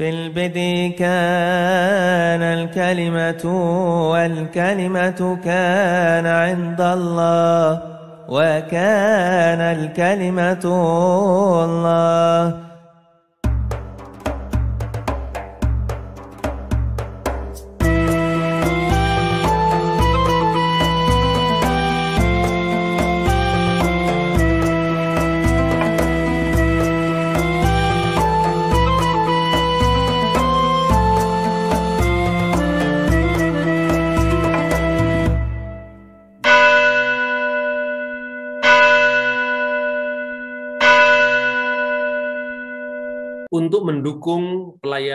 في البدء كان الكلمة والكلمة كان عند الله وكان الكلمة الله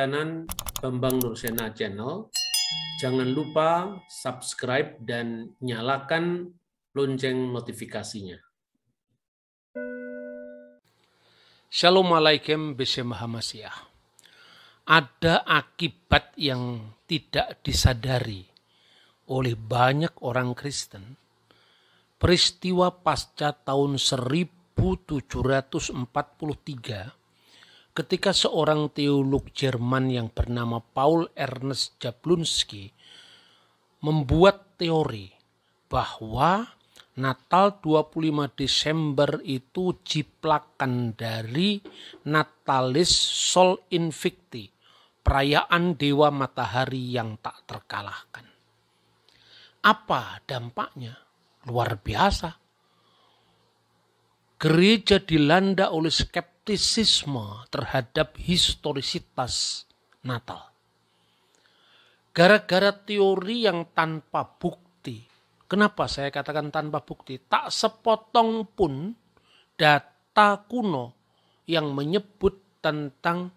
layanan Bambang Nursena Channel. Jangan lupa subscribe dan nyalakan lonceng notifikasinya. Shalom alaikum bismillah Ada akibat yang tidak disadari oleh banyak orang Kristen. Peristiwa pasca tahun 1743 ketika seorang teolog Jerman yang bernama Paul Ernest Jablonski membuat teori bahwa Natal 25 Desember itu ciplakan dari Natalis Sol Invicti, perayaan dewa matahari yang tak terkalahkan. Apa dampaknya? Luar biasa. Gereja dilanda oleh skeptis skeptisisme terhadap historisitas Natal. Gara-gara teori yang tanpa bukti. Kenapa saya katakan tanpa bukti? Tak sepotong pun data kuno yang menyebut tentang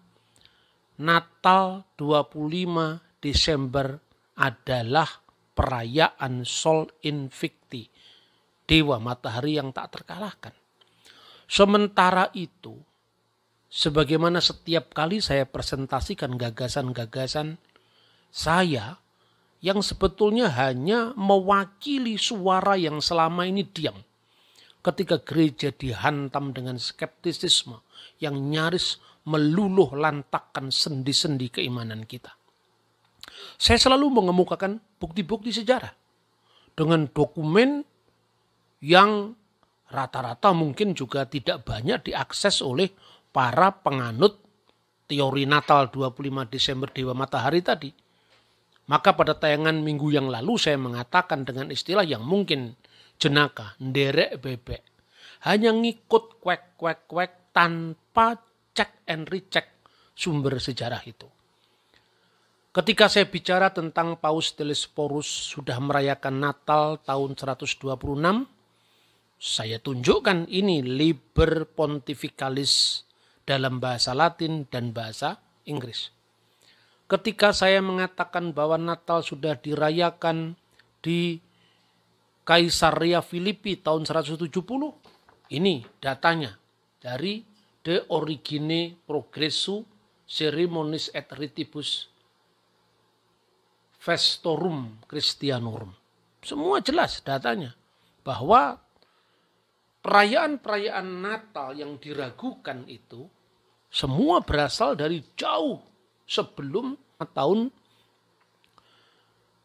Natal 25 Desember adalah perayaan Sol Invicti, dewa matahari yang tak terkalahkan. Sementara itu, sebagaimana setiap kali saya presentasikan gagasan-gagasan saya yang sebetulnya hanya mewakili suara yang selama ini diam. Ketika gereja dihantam dengan skeptisisme yang nyaris meluluh lantakan sendi-sendi keimanan kita. Saya selalu mengemukakan bukti-bukti sejarah dengan dokumen yang rata-rata mungkin juga tidak banyak diakses oleh para penganut teori Natal 25 Desember Dewa Matahari tadi. Maka pada tayangan minggu yang lalu saya mengatakan dengan istilah yang mungkin jenaka, nderek bebek. Hanya ngikut kuek-kuek-kuek tanpa cek and recheck sumber sejarah itu. Ketika saya bicara tentang Paus Telesporus sudah merayakan Natal tahun 126, saya tunjukkan ini Liber Pontificalis dalam bahasa Latin dan bahasa Inggris. Ketika saya mengatakan bahwa Natal sudah dirayakan di Kaisaria Filipi tahun 170, ini datanya dari De Origine Progressu Ceremonis et Ritibus Festorum Christianorum. Semua jelas datanya bahwa perayaan-perayaan Natal yang diragukan itu semua berasal dari jauh sebelum tahun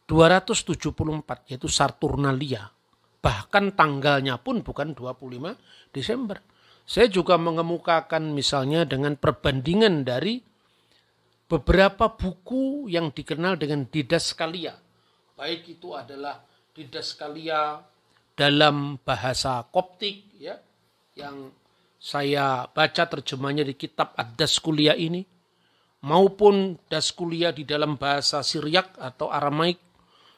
274 yaitu Saturnalia. Bahkan tanggalnya pun bukan 25 Desember. Saya juga mengemukakan misalnya dengan perbandingan dari beberapa buku yang dikenal dengan didaskalia. Baik itu adalah didaskalia dalam bahasa Koptik ya yang saya baca terjemahnya di kitab ad kuliah ini, maupun das kuliah di dalam bahasa Syriak atau Aramaik,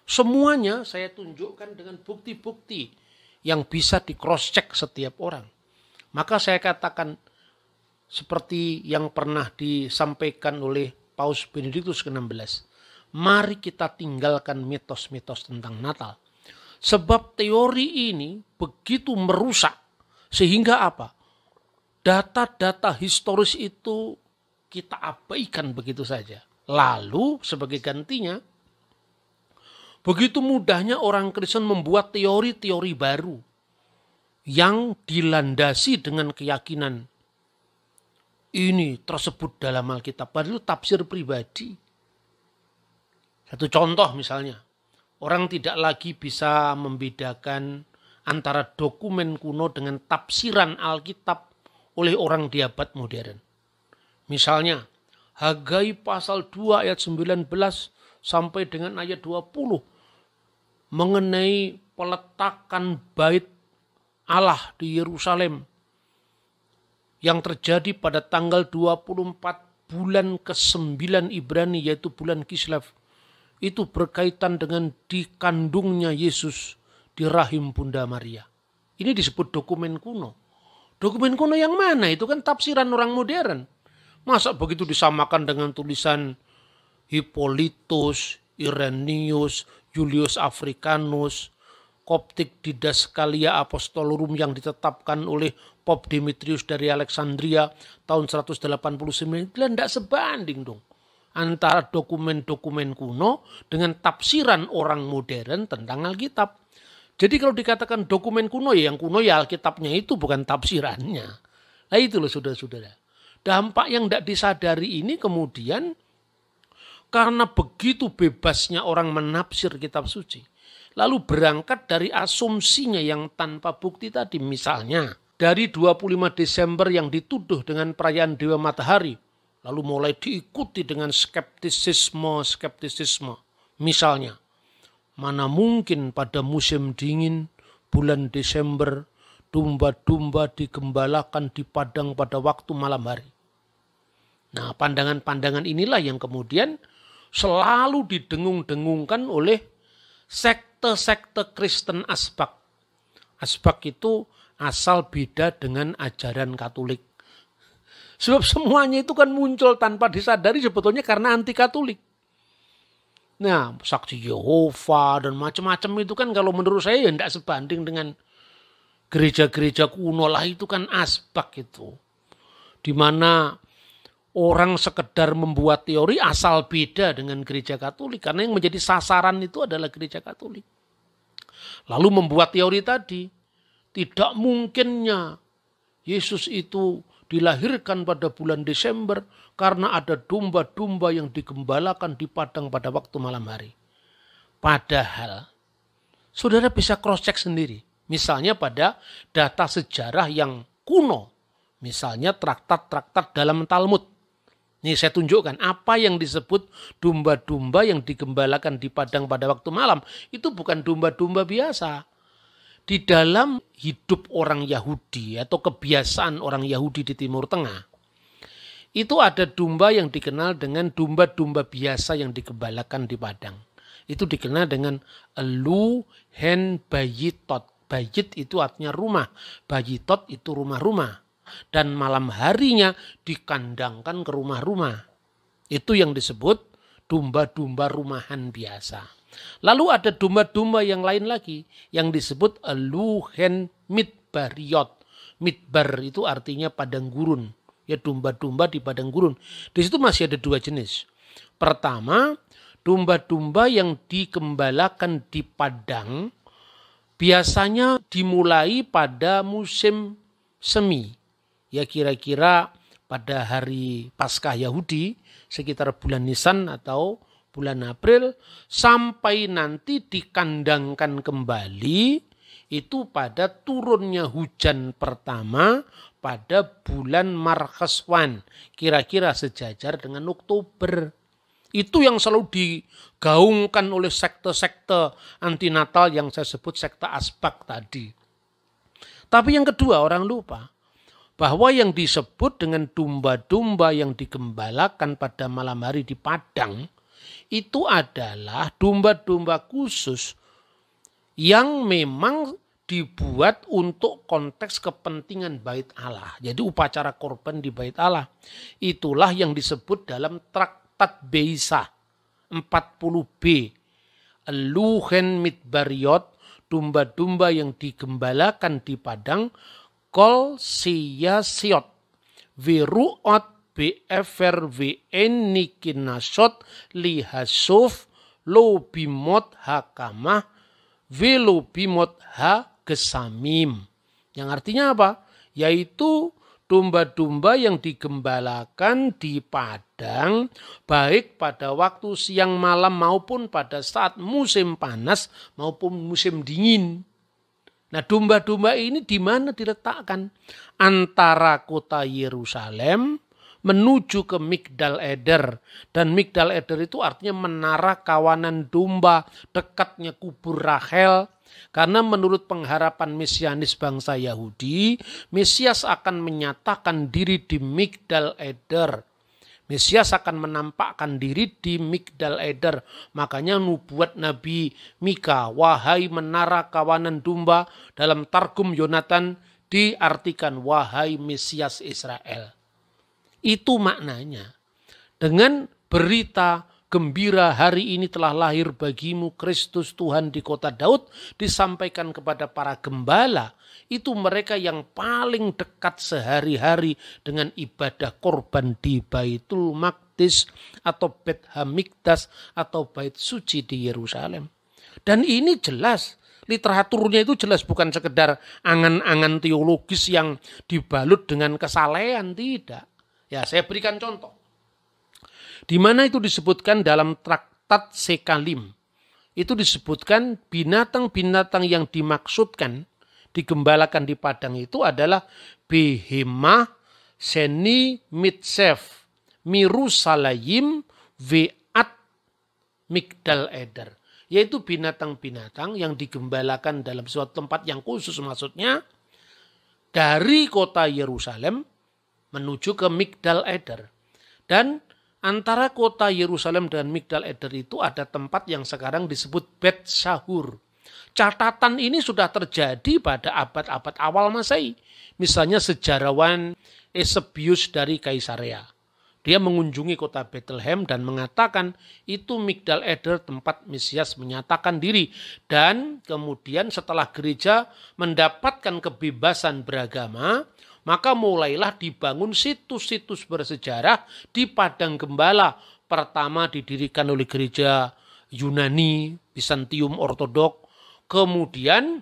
semuanya saya tunjukkan dengan bukti-bukti yang bisa di cross-check setiap orang. Maka saya katakan seperti yang pernah disampaikan oleh Paus Benediktus ke-16. Mari kita tinggalkan mitos-mitos tentang Natal. Sebab teori ini begitu merusak sehingga apa? data-data historis itu kita abaikan begitu saja. Lalu sebagai gantinya, begitu mudahnya orang Kristen membuat teori-teori baru yang dilandasi dengan keyakinan ini tersebut dalam Alkitab. Padahal tafsir pribadi. Satu contoh misalnya, orang tidak lagi bisa membedakan antara dokumen kuno dengan tafsiran Alkitab oleh orang di abad modern. Misalnya, Hagai pasal 2 ayat 19 sampai dengan ayat 20 mengenai peletakan bait Allah di Yerusalem yang terjadi pada tanggal 24 bulan ke-9 Ibrani yaitu bulan Kislev itu berkaitan dengan dikandungnya Yesus di rahim Bunda Maria. Ini disebut dokumen kuno Dokumen kuno yang mana? Itu kan tafsiran orang modern. Masa begitu disamakan dengan tulisan Hippolytus, Irenius, Julius Africanus, Koptik Didaskalia Apostolorum yang ditetapkan oleh Pop Demetrius dari Alexandria tahun 189 tidak sebanding dong antara dokumen-dokumen kuno dengan tafsiran orang modern tentang Alkitab. Jadi kalau dikatakan dokumen kuno ya yang kuno ya Alkitabnya itu bukan tafsirannya. Nah itu loh saudara-saudara. Dampak yang tidak disadari ini kemudian karena begitu bebasnya orang menafsir kitab suci. Lalu berangkat dari asumsinya yang tanpa bukti tadi misalnya. Dari 25 Desember yang dituduh dengan perayaan Dewa Matahari. Lalu mulai diikuti dengan skeptisisme-skeptisisme. Misalnya, Mana mungkin pada musim dingin, bulan Desember, domba-domba digembalakan di padang pada waktu malam hari. Nah, pandangan-pandangan inilah yang kemudian selalu didengung-dengungkan oleh sekte-sekte Kristen Asbak. Asbak itu asal beda dengan ajaran Katolik. Sebab semuanya itu kan muncul tanpa disadari sebetulnya karena anti Katolik. Nah, saksi Yehova dan macam-macam itu kan kalau menurut saya ya tidak sebanding dengan gereja-gereja kuno lah itu kan asbak itu. Dimana orang sekedar membuat teori asal beda dengan gereja katolik. Karena yang menjadi sasaran itu adalah gereja katolik. Lalu membuat teori tadi. Tidak mungkinnya Yesus itu dilahirkan pada bulan Desember karena ada domba-domba yang digembalakan di padang pada waktu malam hari. Padahal, saudara bisa cross-check sendiri. Misalnya pada data sejarah yang kuno. Misalnya traktat-traktat dalam Talmud. Ini saya tunjukkan apa yang disebut domba-domba yang digembalakan di padang pada waktu malam. Itu bukan domba-domba biasa. Di dalam hidup orang Yahudi atau kebiasaan orang Yahudi di Timur Tengah, itu ada domba yang dikenal dengan domba-domba biasa yang dikebalakan di padang. Itu dikenal dengan elu hen bayitot. Bayit itu artinya rumah. Bayitot itu rumah-rumah. Dan malam harinya dikandangkan ke rumah-rumah. Itu yang disebut domba-domba rumahan biasa. Lalu ada domba-domba yang lain lagi yang disebut hen mitbariot. Mitbar itu artinya padang gurun ya domba-domba di padang gurun. Di situ masih ada dua jenis. Pertama, domba-domba yang dikembalakan di padang biasanya dimulai pada musim semi. Ya kira-kira pada hari Paskah Yahudi sekitar bulan Nisan atau bulan April sampai nanti dikandangkan kembali itu pada turunnya hujan pertama pada bulan Markeswan, Kira-kira sejajar dengan Oktober. Itu yang selalu digaungkan oleh sekte-sekte Natal yang saya sebut sekte aspak tadi. Tapi yang kedua orang lupa bahwa yang disebut dengan domba-domba yang digembalakan pada malam hari di Padang itu adalah domba-domba khusus yang memang dibuat untuk konteks kepentingan bait Allah. Jadi upacara korban di bait Allah itulah yang disebut dalam traktat Beisa 40b. Luhen mitbariot, domba-domba yang digembalakan di padang, kol siot viruot bfr vn nikinasot lihasuf lobimot hakamah, vilobimot ha kesamim Yang artinya apa? Yaitu domba-domba yang digembalakan di padang baik pada waktu siang malam maupun pada saat musim panas maupun musim dingin. Nah, domba-domba ini di mana diletakkan? Antara kota Yerusalem menuju ke Migdal Eder. Dan Migdal Eder itu artinya menara kawanan domba, dekatnya kubur Rahel, karena menurut pengharapan mesianis bangsa Yahudi, Mesias akan menyatakan diri di Migdal Eder. Mesias akan menampakkan diri di Migdal Eder. Makanya nubuat Nabi Mika, wahai menara kawanan domba dalam targum Yonatan diartikan wahai Mesias Israel. Itu maknanya. Dengan berita gembira hari ini telah lahir bagimu Kristus Tuhan di kota Daud disampaikan kepada para gembala itu mereka yang paling dekat sehari-hari dengan ibadah korban di Baitul Maqdis atau Bet Hamikdas atau Bait Suci di Yerusalem. Dan ini jelas literaturnya itu jelas bukan sekedar angan-angan teologis yang dibalut dengan kesalehan tidak. Ya, saya berikan contoh. Di mana itu disebutkan dalam traktat Sekalim. Itu disebutkan binatang-binatang yang dimaksudkan digembalakan di padang itu adalah behemah, seni mitsef, mirusalayim, veat, migdal eder. Yaitu binatang-binatang yang digembalakan dalam suatu tempat yang khusus maksudnya dari kota Yerusalem menuju ke Migdal Eder. Dan antara kota Yerusalem dan Migdal Eder itu ada tempat yang sekarang disebut Bet Sahur. Catatan ini sudah terjadi pada abad-abad awal Masehi. Misalnya sejarawan Eusebius dari Kaisarea. Dia mengunjungi kota Bethlehem dan mengatakan itu Migdal Eder tempat Mesias menyatakan diri. Dan kemudian setelah gereja mendapatkan kebebasan beragama, maka mulailah dibangun situs-situs bersejarah di Padang Gembala. Pertama didirikan oleh gereja Yunani, Bizantium Ortodok. Kemudian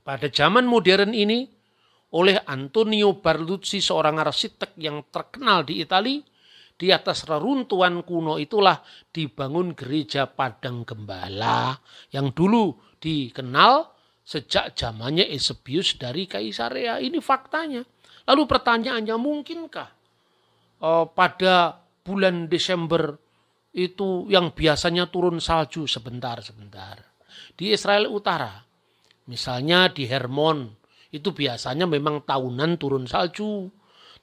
pada zaman modern ini oleh Antonio Barluzzi seorang arsitek yang terkenal di Italia, di atas reruntuhan kuno itulah dibangun gereja Padang Gembala yang dulu dikenal sejak zamannya Eusebius dari Kaisarea. Ini faktanya. Lalu pertanyaannya, mungkinkah uh, pada bulan Desember itu yang biasanya turun salju sebentar-sebentar? Di Israel Utara, misalnya di Hermon, itu biasanya memang tahunan turun salju.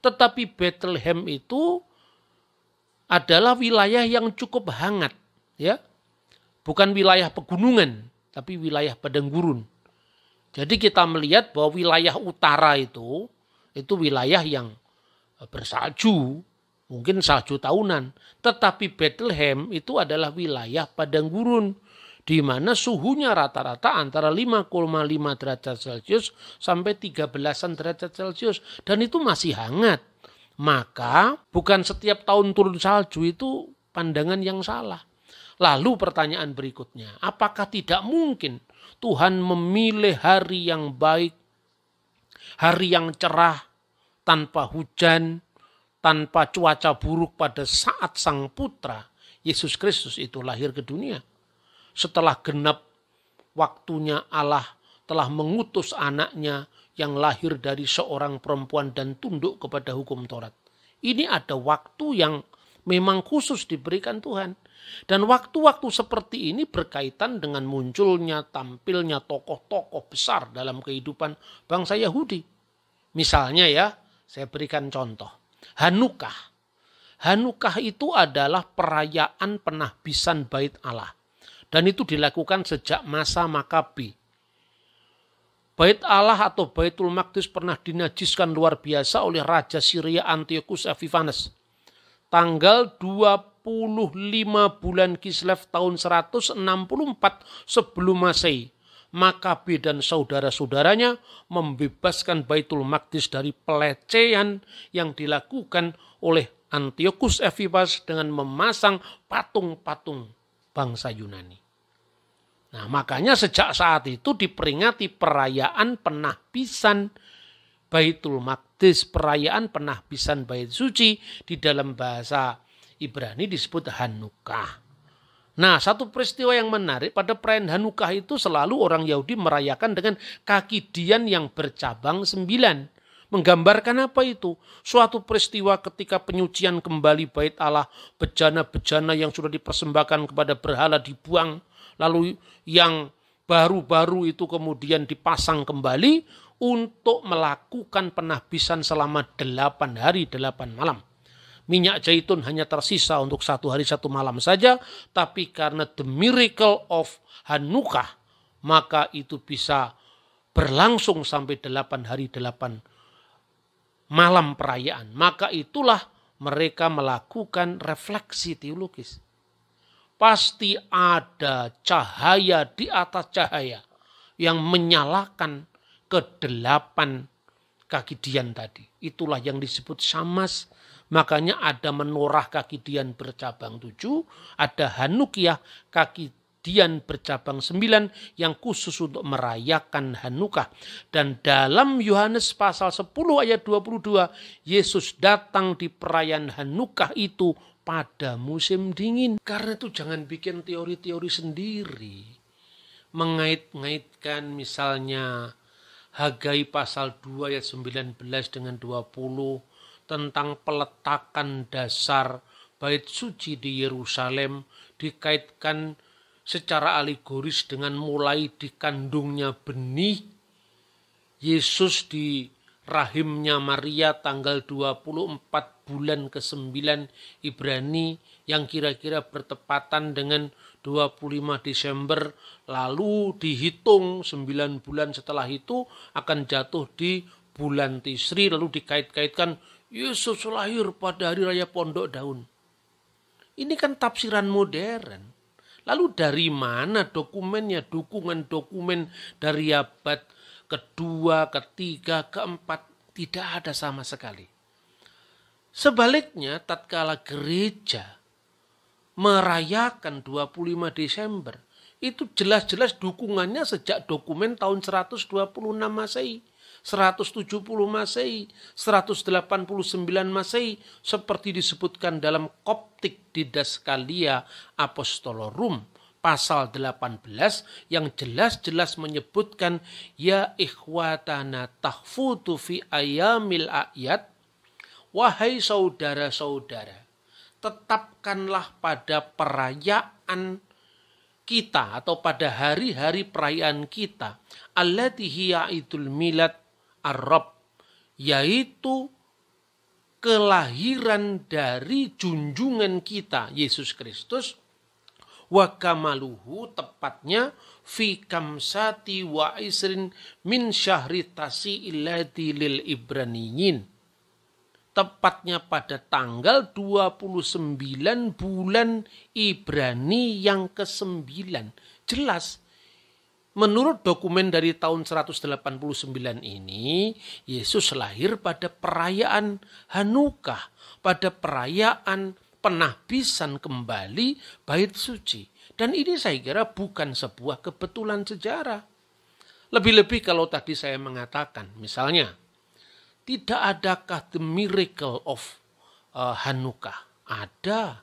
Tetapi Bethlehem itu adalah wilayah yang cukup hangat, ya. Bukan wilayah pegunungan, tapi wilayah padang gurun. Jadi kita melihat bahwa wilayah utara itu itu wilayah yang eh, bersalju, mungkin salju tahunan. Tetapi Bethlehem itu adalah wilayah padang gurun di mana suhunya rata-rata antara 5,5 derajat Celcius sampai 13-an derajat Celcius dan itu masih hangat. Maka bukan setiap tahun turun salju itu pandangan yang salah. Lalu pertanyaan berikutnya, apakah tidak mungkin Tuhan memilih hari yang baik hari yang cerah, tanpa hujan, tanpa cuaca buruk pada saat sang putra, Yesus Kristus itu lahir ke dunia. Setelah genap waktunya Allah telah mengutus anaknya yang lahir dari seorang perempuan dan tunduk kepada hukum Taurat. Ini ada waktu yang memang khusus diberikan Tuhan. Dan waktu-waktu seperti ini berkaitan dengan munculnya, tampilnya tokoh-tokoh besar dalam kehidupan bangsa Yahudi. Misalnya ya, saya berikan contoh. Hanukkah. Hanukkah itu adalah perayaan penahbisan bait Allah. Dan itu dilakukan sejak masa Makabi. Bait Allah atau Baitul Maqdis pernah dinajiskan luar biasa oleh Raja Syria Antiochus Epiphanes. Tanggal 20 bulan Kislev tahun 164 sebelum Masehi. Makabe dan saudara-saudaranya membebaskan Baitul Maqdis dari pelecehan yang dilakukan oleh Antiochus Epiphanes dengan memasang patung-patung bangsa Yunani. Nah, makanya sejak saat itu diperingati perayaan penahbisan Baitul Maqdis, perayaan penahbisan Bait Suci di dalam bahasa Ibrani disebut Hanukkah. Nah, satu peristiwa yang menarik pada perayaan Hanukkah itu selalu orang Yahudi merayakan dengan kaki dian yang bercabang sembilan. Menggambarkan apa itu? Suatu peristiwa ketika penyucian kembali bait Allah, bejana-bejana yang sudah dipersembahkan kepada berhala dibuang, lalu yang baru-baru itu kemudian dipasang kembali untuk melakukan penahbisan selama delapan hari, delapan malam minyak zaitun hanya tersisa untuk satu hari satu malam saja, tapi karena the miracle of Hanukkah, maka itu bisa berlangsung sampai delapan hari delapan malam perayaan. Maka itulah mereka melakukan refleksi teologis. Pasti ada cahaya di atas cahaya yang menyalakan kedelapan kaki Dian tadi. Itulah yang disebut samas Makanya ada menorah kaki dian bercabang tujuh, ada hanukiah kaki dian bercabang sembilan yang khusus untuk merayakan Hanukkah. Dan dalam Yohanes pasal 10 ayat 22, Yesus datang di perayaan Hanukkah itu pada musim dingin. Karena itu jangan bikin teori-teori sendiri. Mengait-ngaitkan misalnya Hagai pasal 2 ayat 19 dengan 20 tentang peletakan dasar bait suci di Yerusalem dikaitkan secara alegoris dengan mulai dikandungnya benih Yesus di rahimnya Maria tanggal 24 bulan ke-9 Ibrani yang kira-kira bertepatan dengan 25 Desember lalu dihitung 9 bulan setelah itu akan jatuh di bulan Tisri lalu dikait-kaitkan Yusuf lahir pada hari raya pondok daun. Ini kan tafsiran modern. Lalu dari mana dokumennya, dukungan-dokumen dari abad kedua, ketiga, keempat, tidak ada sama sekali. Sebaliknya, tatkala gereja merayakan 25 Desember, itu jelas-jelas dukungannya sejak dokumen tahun 126 Masehi. 170 Masehi, 189 Masehi seperti disebutkan dalam Koptik Daskalia Apostolorum pasal 18 yang jelas-jelas menyebutkan ya ikhwatana tahfutu fi ayamil ayat wahai saudara-saudara tetapkanlah pada perayaan kita atau pada hari-hari perayaan kita allati hiya idul milad Arab, yaitu kelahiran dari junjungan kita Yesus Kristus wa kamaluhu tepatnya fi kamsati wa isrin min syahri tasi illati lil ibraniyin tepatnya pada tanggal 29 bulan Ibrani yang ke-9 jelas Menurut dokumen dari tahun 189 ini, Yesus lahir pada perayaan Hanukkah, pada perayaan penahbisan kembali bait suci. Dan ini saya kira bukan sebuah kebetulan sejarah. Lebih-lebih kalau tadi saya mengatakan, misalnya, tidak adakah the miracle of uh, Hanukkah? Ada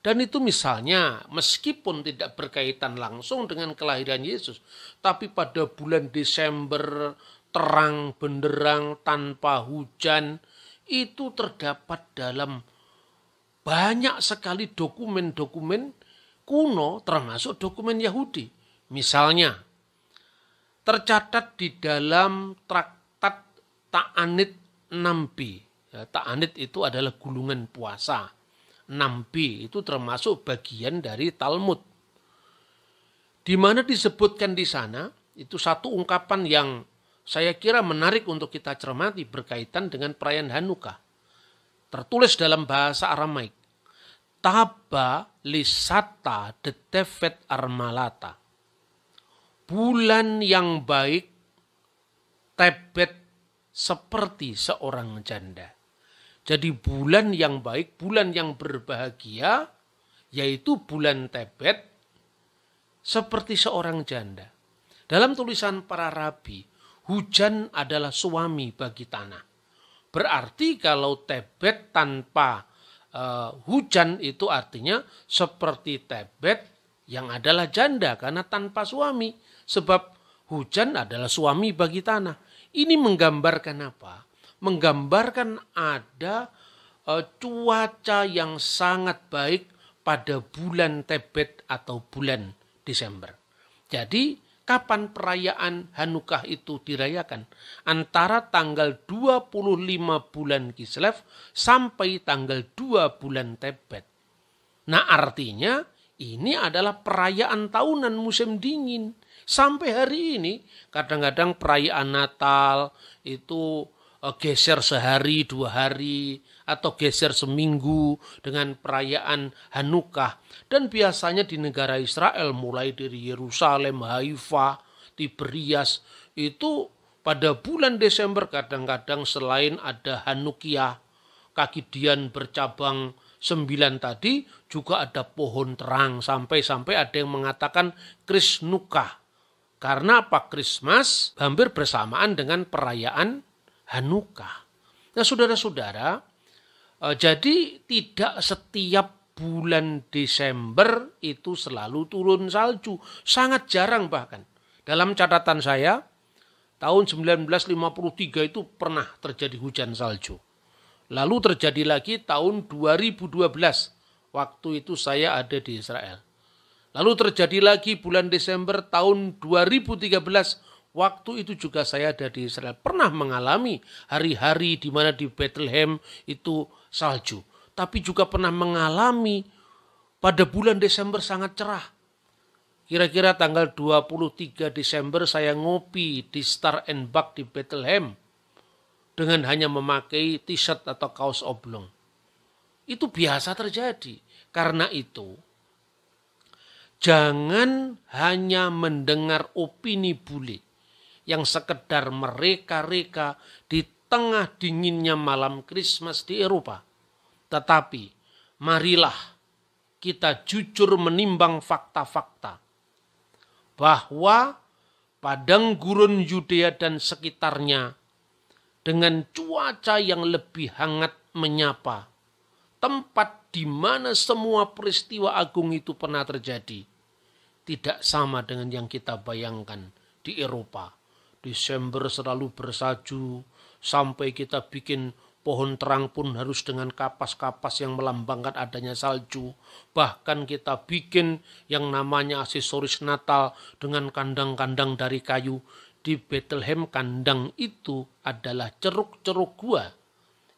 dan itu misalnya meskipun tidak berkaitan langsung dengan kelahiran Yesus, tapi pada bulan Desember terang benderang tanpa hujan itu terdapat dalam banyak sekali dokumen-dokumen kuno termasuk dokumen Yahudi. Misalnya tercatat di dalam traktat Ta'anit Nampi. Ya, Ta'anit itu adalah gulungan puasa 6b itu termasuk bagian dari Talmud. Di mana disebutkan di sana itu satu ungkapan yang saya kira menarik untuk kita cermati berkaitan dengan perayaan Hanukkah. Tertulis dalam bahasa Aramaik. Taba lisata detevet armalata. Bulan yang baik tebet seperti seorang janda. Jadi bulan yang baik, bulan yang berbahagia, yaitu bulan Tebet, seperti seorang janda. Dalam tulisan para rabi, hujan adalah suami bagi tanah. Berarti kalau Tebet tanpa uh, hujan itu artinya seperti Tebet yang adalah janda karena tanpa suami. Sebab hujan adalah suami bagi tanah. Ini menggambarkan apa? menggambarkan ada uh, cuaca yang sangat baik pada bulan Tebet atau bulan Desember. Jadi, kapan perayaan Hanukkah itu dirayakan? Antara tanggal 25 bulan Kislev sampai tanggal 2 bulan Tebet. Nah, artinya ini adalah perayaan tahunan musim dingin. Sampai hari ini, kadang-kadang perayaan Natal itu Eh, geser sehari, dua hari, atau geser seminggu dengan perayaan Hanukkah. Dan biasanya di negara Israel mulai dari Yerusalem, Haifa, Tiberias itu pada bulan Desember kadang-kadang selain ada Hanukkah, kakidian bercabang sembilan tadi juga ada pohon terang sampai-sampai ada yang mengatakan Krisnukah. Karena apa Christmas hampir bersamaan dengan perayaan Hanuka. Nah, saudara-saudara, eh, jadi tidak setiap bulan Desember itu selalu turun salju, sangat jarang bahkan. Dalam catatan saya, tahun 1953 itu pernah terjadi hujan salju. Lalu terjadi lagi tahun 2012, waktu itu saya ada di Israel. Lalu terjadi lagi bulan Desember tahun 2013, Waktu itu juga saya ada di Israel, pernah mengalami hari-hari di mana di Bethlehem itu salju. Tapi juga pernah mengalami pada bulan Desember sangat cerah. Kira-kira tanggal 23 Desember saya ngopi di Star and Buck di Bethlehem dengan hanya memakai t-shirt atau kaos oblong. Itu biasa terjadi. Karena itu, jangan hanya mendengar opini bule yang sekedar mereka-reka di tengah dinginnya malam Christmas di Eropa. Tetapi marilah kita jujur menimbang fakta-fakta bahwa padang gurun Yudea dan sekitarnya dengan cuaca yang lebih hangat menyapa tempat di mana semua peristiwa agung itu pernah terjadi tidak sama dengan yang kita bayangkan di Eropa Desember selalu bersaju, sampai kita bikin pohon terang pun harus dengan kapas-kapas yang melambangkan adanya salju. Bahkan kita bikin yang namanya aksesoris Natal dengan kandang-kandang dari kayu. Di Bethlehem kandang itu adalah ceruk-ceruk gua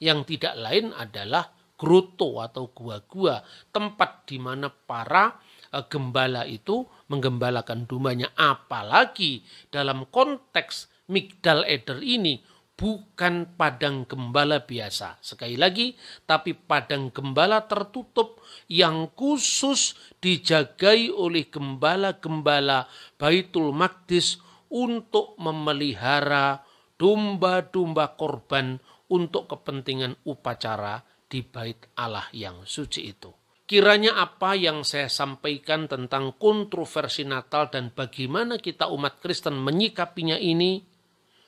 yang tidak lain adalah groto atau gua-gua, tempat di mana para e, gembala itu menggembalakan dombanya. Apalagi dalam konteks Migdal Eder ini bukan padang gembala biasa. Sekali lagi, tapi padang gembala tertutup yang khusus dijagai oleh gembala-gembala Baitul Maqdis untuk memelihara domba-domba korban untuk kepentingan upacara di bait Allah yang suci itu. Kiranya apa yang saya sampaikan tentang kontroversi Natal dan bagaimana kita umat Kristen menyikapinya ini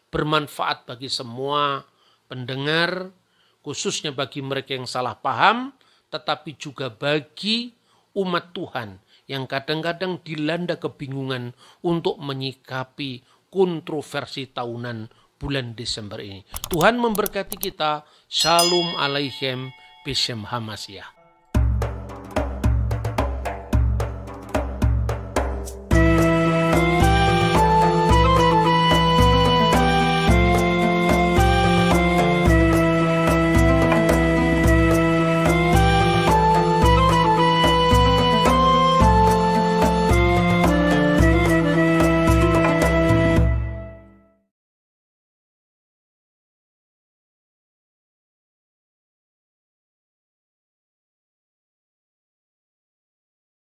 bermanfaat bagi semua pendengar, khususnya bagi mereka yang salah paham, tetapi juga bagi umat Tuhan yang kadang-kadang dilanda kebingungan untuk menyikapi kontroversi tahunan bulan Desember ini. Tuhan memberkati kita. Shalom Aleichem, Pisem Hamasyah.